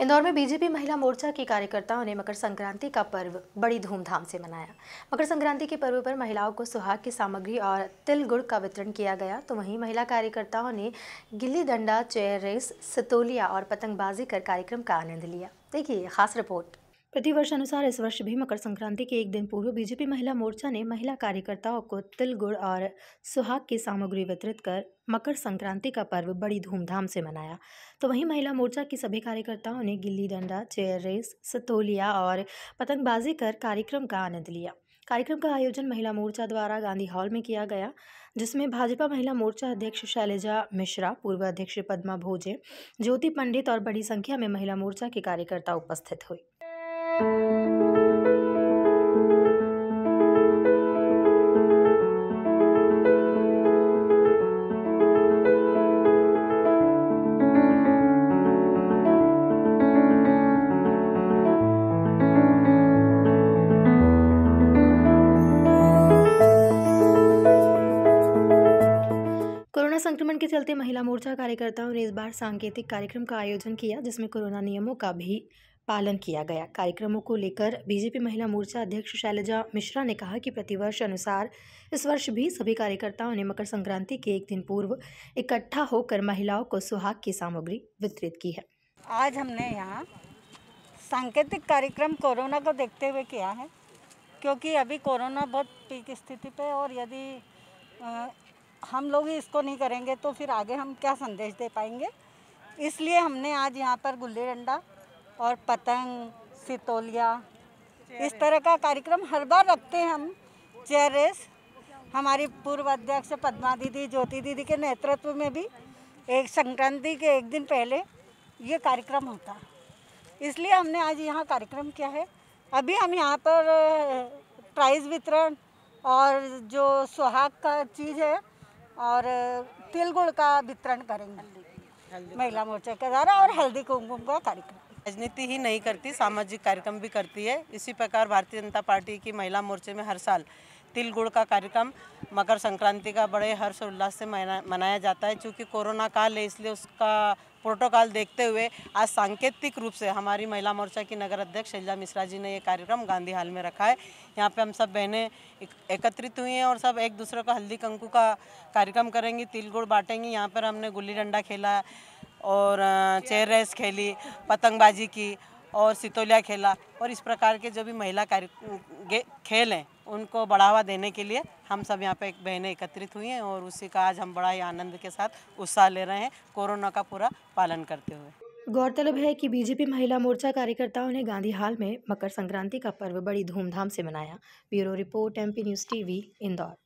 इंदौर में बीजेपी महिला मोर्चा की कार्यकर्ताओं ने मकर संक्रांति का पर्व बड़ी धूमधाम से मनाया मकर संक्रांति के पर्व पर महिलाओं को सुहाग की सामग्री और तिल गुड़ का वितरण किया गया तो वहीं महिला कार्यकर्ताओं ने गिल्ली डंडा चेयर रेस सतोलिया और पतंगबाजी कर कार्यक्रम का आनंद लिया देखिए खास रिपोर्ट प्रतिवर्ष अनुसार इस वर्ष भी मकर संक्रांति के एक दिन पूर्व बीजेपी महिला मोर्चा ने महिला कार्यकर्ताओं को तिल गुड़ और सुहाग की सामग्री वितरित कर मकर संक्रांति का पर्व बड़ी धूमधाम से मनाया तो वहीं महिला मोर्चा की सभी कार्यकर्ताओं ने गिल्ली डंडा चेयर रेस सतोलिया और पतंगबाजी कर कार्यक्रम का आनंद लिया कार्यक्रम का आयोजन महिला मोर्चा द्वारा गांधी हॉल में किया गया जिसमें भाजपा महिला मोर्चा अध्यक्ष शैलजा मिश्रा पूर्व अध्यक्ष पद्मा भोजे ज्योति पंडित और बड़ी संख्या में महिला मोर्चा के कार्यकर्ता उपस्थित हुए कोरोना संक्रमण के चलते महिला मोर्चा कार्यकर्ताओं ने इस बार सांकेतिक कार्यक्रम का आयोजन किया जिसमें कोरोना नियमों का भी पालन किया गया कार्यक्रमों को लेकर बीजेपी महिला मोर्चा अध्यक्ष शैलजा मिश्रा ने कहा कि प्रतिवर्ष अनुसार इस वर्ष भी सभी कार्यकर्ताओं ने मकर संक्रांति के एक दिन पूर्व इकट्ठा होकर महिलाओं को सुहाग की सामग्री वितरित की है आज हमने यहाँ सांकेतिक कार्यक्रम कोरोना को देखते हुए किया है क्योंकि अभी कोरोना बहुत पीक स्थिति पे और यदि हम लोग ही इसको नहीं करेंगे तो फिर आगे हम क्या संदेश दे पाएंगे इसलिए हमने आज यहाँ पर गुल्ली डंडा और पतंग सितोलिया इस तरह का कार्यक्रम हर बार रखते हैं हम चेयर रेस हमारी पूर्व अध्यक्ष पदमा दीदी ज्योति दीदी के नेतृत्व में भी एक संक्रांति के एक दिन पहले ये कार्यक्रम होता है इसलिए हमने आज यहाँ कार्यक्रम किया है अभी हम यहाँ पर प्राइज़ वितरण और जो सुहाग का चीज़ है और तिल गुड़ का वितरण करेंगे महिला मोर्चा के द्वारा और हल्दी कुमकुम का कार्यक्रम राजनीति ही नहीं करती सामाजिक कार्यक्रम भी करती है इसी प्रकार भारतीय जनता पार्टी की महिला मोर्चे में हर साल तिल गुड़ का कार्यक्रम मकर संक्रांति का बड़े हर्ष उल्लास से मनाया जाता है क्योंकि कोरोना काल है इसलिए उसका प्रोटोकॉल देखते हुए आज सांकेतिक रूप से हमारी महिला मोर्चा की नगर अध्यक्ष शैलजा मिश्रा जी ने ये कार्यक्रम गांधी हाल में रखा है यहाँ पे हम सब बहनें एकत्रित हुई हैं और सब एक दूसरे को हल्दी कंकु का कार्यक्रम करेंगी तिल गुड़ बांटेंगी यहाँ पर हमने गुल्ली डंडा खेला और चेयर रेस खेली पतंगबाजी की और सितोलिया खेला और इस प्रकार के जो भी महिला कार्य खेल हैं उनको बढ़ावा देने के लिए हम सब यहाँ पे बहनें एकत्रित हुई हैं और उसी का आज हम बड़ा ही आनंद के साथ उत्साह ले रहे हैं कोरोना का पूरा पालन करते हुए गौरतलब है कि बीजेपी महिला मोर्चा कार्यकर्ताओं ने गांधी हाल में मकर संक्रांति का पर्व बड़ी धूमधाम से मनाया bureau report M news T Indore